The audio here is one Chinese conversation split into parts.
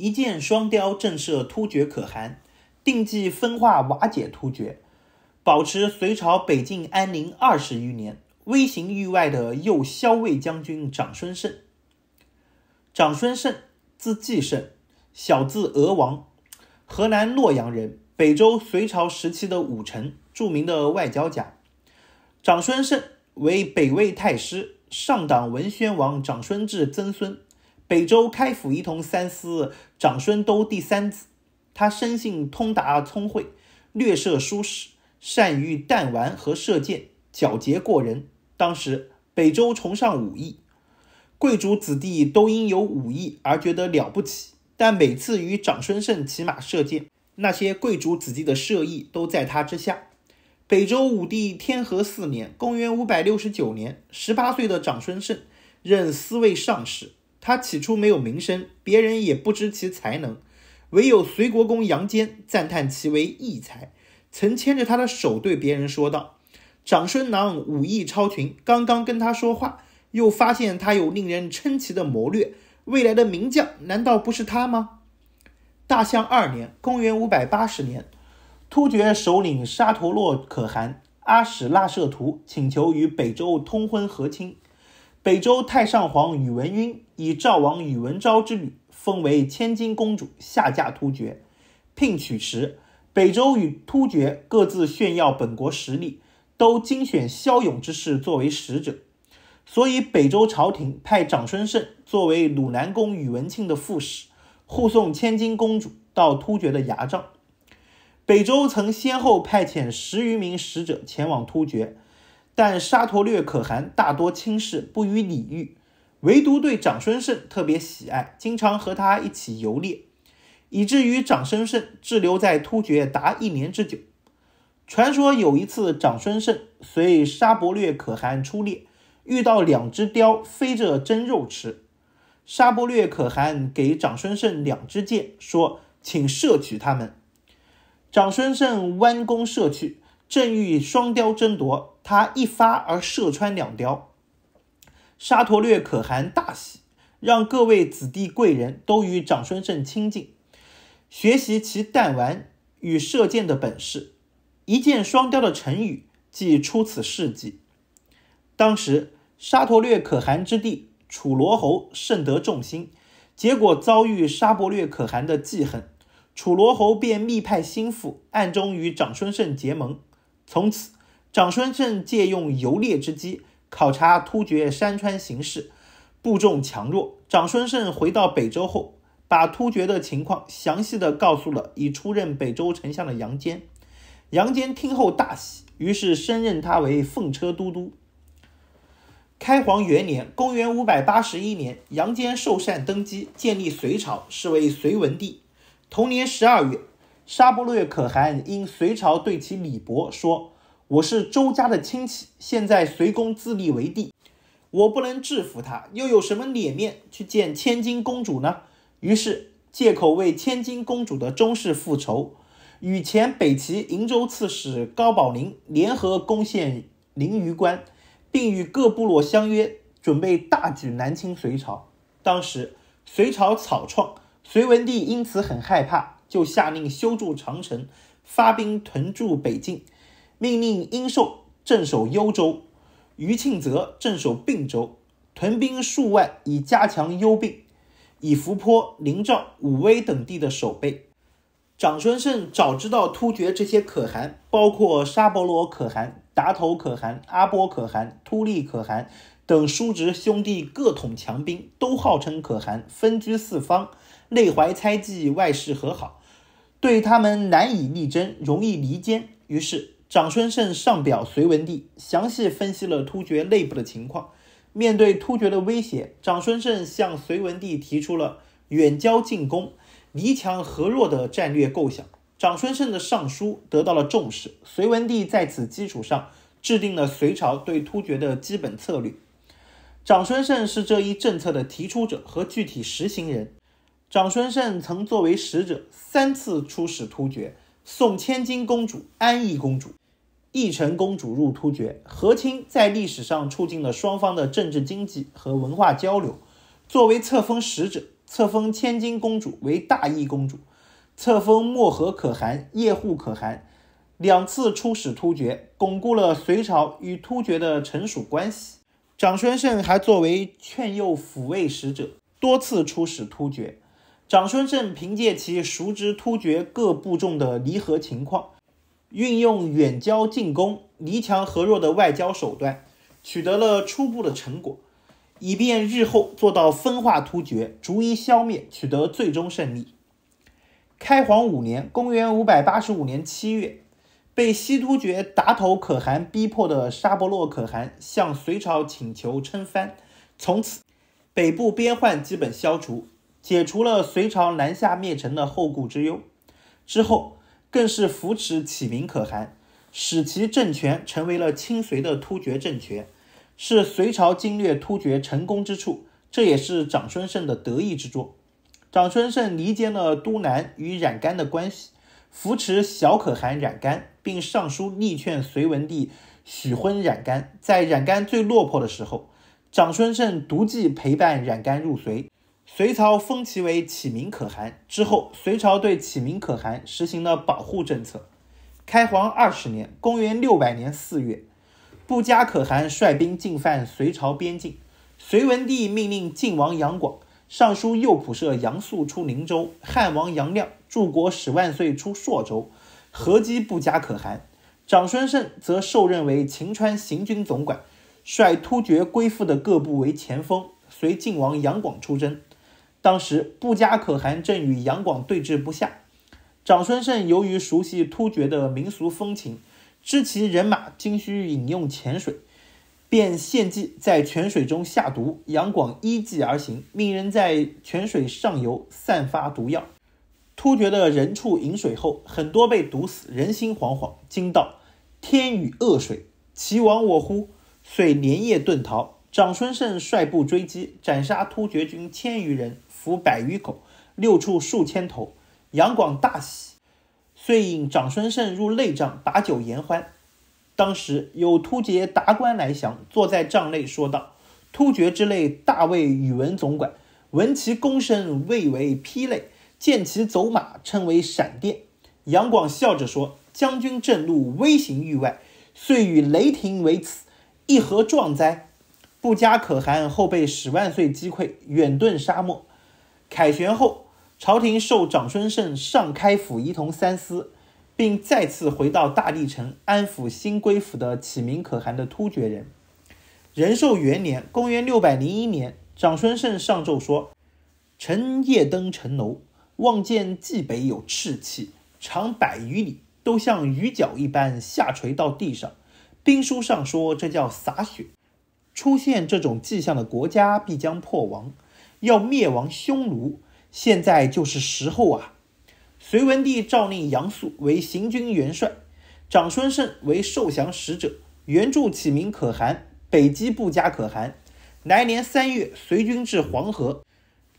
一箭双雕，震慑突厥可汗，定计分化瓦解突厥，保持隋朝北境安宁二十余年。威行域外的右骁卫将军长孙晟，长孙晟字季晟，小字娥王，河南洛阳人，北周隋朝时期的武臣，著名的外交家。长孙晟为北魏太师、上党文宣王长孙稚曾孙。北周开府仪同三司长孙兜第三子，他生性通达聪慧，略涉书史，善于弹丸和射箭，皎洁过人。当时北周崇尚武艺，贵族子弟都因有武艺而觉得了不起。但每次与长孙晟骑马射箭，那些贵族子弟的射艺都在他之下。北周武帝天和四年（公元五百六十九年），十八岁的长孙晟任司卫上士。他起初没有名声，别人也不知其才能，唯有隋国公杨坚赞叹其为异才，曾牵着他的手对别人说道：“长孙郎武艺超群，刚刚跟他说话，又发现他有令人称奇的谋略，未来的名将难道不是他吗？”大象二年（公元五百八十年），突厥首领沙陀洛可汗阿史那社图请求与北周通婚和亲。北周太上皇宇文赟以赵王宇文昭之女封为千金公主下嫁突厥，聘娶时，北周与突厥各自炫耀本国实力，都精选骁勇之士作为使者，所以北周朝廷派长孙晟作为鲁南公宇文庆的副使，护送千金公主到突厥的牙帐。北周曾先后派遣十余名使者前往突厥。但沙陀略可汗大多轻视不予礼遇，唯独对长孙晟特别喜爱，经常和他一起游猎，以至于长孙晟滞留在突厥达一年之久。传说有一次，长孙晟随沙伯略可汗出猎，遇到两只雕飞着蒸肉吃，沙伯略可汗给长孙晟两支箭，说：“请摄取他们。”长孙晟弯弓射去。正欲双雕争夺，他一发而射穿两雕。沙陀略可汗大喜，让各位子弟贵人都与长孙晟亲近，学习其弹丸与射箭的本事。一箭双雕的成语即出此事迹。当时沙陀略可汗之弟楚罗侯甚得众心，结果遭遇沙伯略可汗的记恨，楚罗侯便密派心腹暗中与长孙晟结盟。从此，长孙晟借用游猎之机，考察突厥山川形势、部众强弱。长孙晟回到北周后，把突厥的情况详细的告诉了已出任北周丞相的杨坚。杨坚听后大喜，于是升任他为奉车都督。开皇元年（公元五百八十一年），杨坚受禅登基，建立隋朝，是为隋文帝。同年十二月。沙伯略可汗因隋朝对其李薄，说：“我是周家的亲戚，现在隋公自立为帝，我不能制服他，又有什么脸面去见千金公主呢？”于是借口为千金公主的终室复仇，与前北齐瀛州刺史高宝林联合攻陷凌榆关，并与各部落相约，准备大举南侵隋朝。当时隋朝草创，隋文帝因此很害怕。就下令修筑长城，发兵屯驻北境，命令殷寿镇守幽州，于庆泽镇守并州，屯兵数万以加强幽并，以伏坡、灵沼、武威等地的守备。长孙晟早知道突厥这些可汗，包括沙伯罗可汗、达头可汗、阿波可汗、突利可汗等叔侄兄弟各统强兵，都号称可汗，分居四方，内怀猜忌，外事和好。对他们难以力争，容易离间。于是，长孙晟上表隋文帝，详细分析了突厥内部的情况。面对突厥的威胁，长孙晟向隋文帝提出了远交近攻、离强合弱的战略构想。长孙晟的上书得到了重视，隋文帝在此基础上制定了隋朝对突厥的基本策略。长孙晟是这一政策的提出者和具体实行人。长孙晟曾作为使者三次出使突厥，送千金公主、安邑公主、义成公主入突厥和亲，在历史上促进了双方的政治、经济和文化交流。作为册封使者，册封千金公主为大邑公主，册封漠河可汗、叶护可汗，两次出使突厥，巩固了隋朝与突厥的臣属关系。长孙晟还作为劝诱抚慰使者，多次出使突厥。长孙晟凭借其熟知突厥各部众的离合情况，运用远交近攻、离强合弱的外交手段，取得了初步的成果，以便日后做到分化突厥，逐一消灭，取得最终胜利。开皇五年（公元五百八十五年）七月，被西突厥达头可汗逼迫的沙伯洛可汗向隋朝请求称藩，从此北部边患基本消除。解除了隋朝南下灭陈的后顾之忧之后，更是扶持启民可汗，使其政权成为了亲隋的突厥政权，是隋朝经略突厥成功之处。这也是长孙晟的得意之作。长孙晟离间了都南与染干的关系，扶持小可汗染干，并上书力劝隋文帝许婚染干。在染干最落魄的时候，长孙晟独自陪伴染干入隋。隋朝封其为启名可汗之后，隋朝对启名可汗实行了保护政策。开皇二十年（公元六百年四月），不加可汗率兵进犯隋朝边境，隋文帝命令晋王杨广、尚书右仆射杨素出宁州，汉王杨亮、柱国史万岁出朔州，合击不加可汗。长孙晟则受任为秦川行军总管，率突厥归附的各部为前锋，随晋王杨广出征。当时，不加可汗正与杨广对峙不下。长孙晟由于熟悉突厥的民俗风情，知其人马今需饮用浅水，便献计在泉水中下毒。杨广依计而行，命人在泉水上游散发毒药。突厥的人畜饮水后，很多被毒死，人心惶惶，惊道：“天雨恶水，其亡我乎？”遂连夜遁逃。长孙晟率部追击，斩杀突厥军千余人。俘百余口，六畜数千头。杨广大喜，遂引长孙晟入内帐，把酒言欢。当时有突厥达官来降，坐在帐内说道：“突厥之类，大魏宇文总管，闻其弓身谓为霹雷，见其走马称为闪电。”杨广笑着说：“将军震怒，威行域外，遂与雷霆为此，一何壮哉！”不加可汗后被十万岁击溃，远遁沙漠。凯旋后，朝廷授长孙晟上开府仪同三司，并再次回到大历城安抚新归府的启名可汗的突厥人。仁寿元年（公元601年），长孙晟上奏说：“臣夜登城楼，望见蓟北有赤气，长百余里，都像鱼角一般下垂到地上。兵书上说，这叫洒血。出现这种迹象的国家，必将破亡。”要灭亡匈奴，现在就是时候啊！隋文帝诏令杨素为行军元帅，长孙晟为受降使者，援助启名可汗，北击不加可汗。来年三月，隋军至黄河，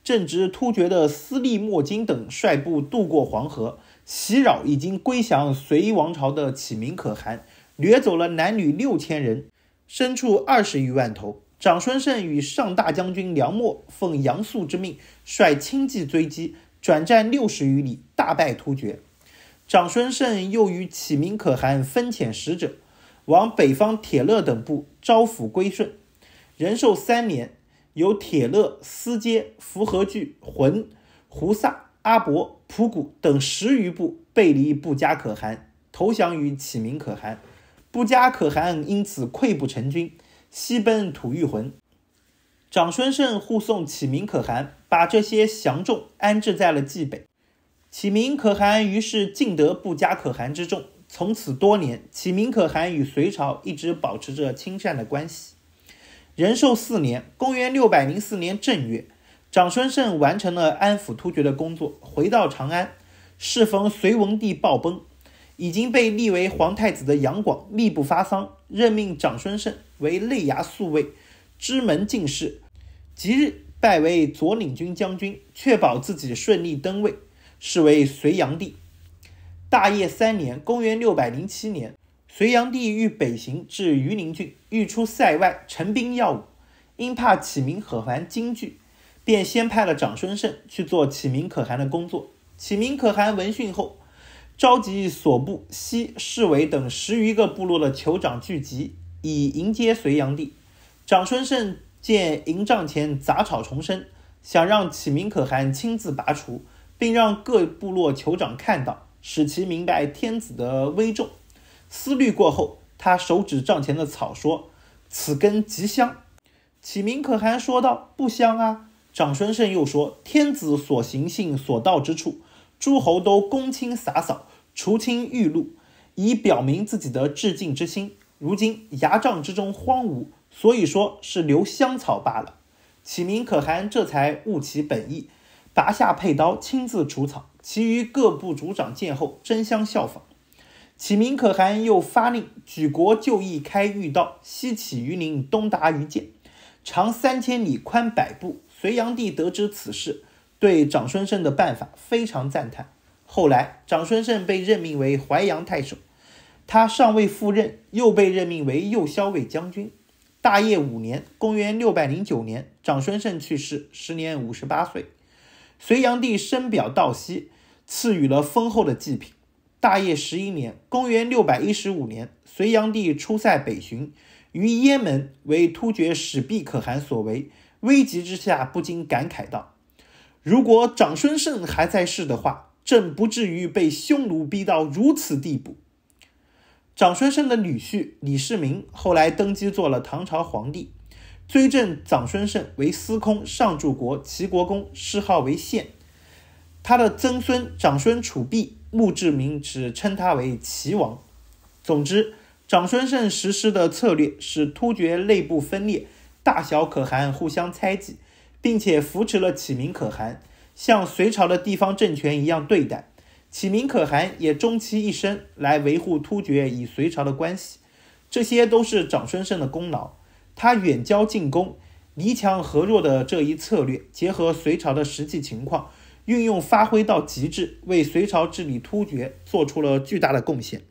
正值突厥的司隶莫金等率部渡过黄河，袭扰已经归降隋王朝的启名可汗，掠走了男女六千人，牲畜二十余万头。长孙晟与上大将军梁末奉杨素之命，率轻骑追击，转战六十余里，大败突厥。长孙晟又与启明可汗分遣使者，往北方铁勒等部招抚归顺。仁寿三年，由铁勒司接、伏合聚、浑、胡萨、阿伯、蒲古等十余部背离布加可汗，投降于启明可汗，布加可汗因此溃不成军。西奔吐谷浑，长孙晟护送启明可汗，把这些降众安置在了蓟北。启明可汗于是尽得不加可汗之众，从此多年，启明可汗与隋朝一直保持着亲善的关系。仁寿四年（公元604年正月），长孙晟完成了安抚突厥的工作，回到长安，适逢隋文帝暴崩，已经被立为皇太子的杨广密不发丧。任命长孙晟为累牙宿卫，知门进士，即日拜为左领军将军，确保自己顺利登位，是为隋炀帝。大业三年（公元607年），隋炀帝欲北行至榆林郡，欲出塞外，陈兵耀武，因怕启明可汗惊惧，便先派了长孙晟去做启明可汗的工作。启明可汗闻讯后。召集所部、西市委等十余个部落的酋长聚集，以迎接隋炀帝。长孙晟见营帐前杂草丛生，想让启明可汗亲自拔除，并让各部落酋长看到，使其明白天子的威重。思虑过后，他手指帐前的草说：“此根极香。”启明可汗说道：“不香啊。”长孙晟又说：“天子所行性，所到之处，诸侯都恭亲洒扫。”除清玉露，以表明自己的致敬之心。如今牙帐之中荒芜，所以说是留香草罢了。启明可汗这才悟其本意，拔下佩刀亲自除草。其余各部族长见后争相效仿。启明可汗又发令，举国就役，开御道，西起榆林，东达于涧，长三千里，宽百步。隋炀帝得知此事，对长孙晟的办法非常赞叹。后来，长孙晟被任命为淮阳太守，他尚未赴任，又被任命为右骁卫将军。大业五年（公元609年），长孙晟去世，时年五十八岁。隋炀帝深表道惜，赐予了丰厚的祭品。大业十一年（公元615年），隋炀帝出塞北巡，于燕门为突厥始毕可汗所围，危急之下不禁感慨道：“如果长孙晟还在世的话。”朕不至于被匈奴逼到如此地步。长孙晟的女婿李世民后来登基做了唐朝皇帝，追赠长孙晟为司空、上柱国、齐国公，谥号为献。他的曾孙长孙楚璧墓志铭只称他为齐王。总之，长孙晟实施的策略是突厥内部分裂，大小可汗互相猜忌，并且扶持了启明可汗。像隋朝的地方政权一样对待，启明可汗也终其一生来维护突厥与隋朝的关系，这些都是长孙晟的功劳。他远交近攻，离强合弱的这一策略，结合隋朝的实际情况，运用发挥到极致，为隋朝治理突厥做出了巨大的贡献。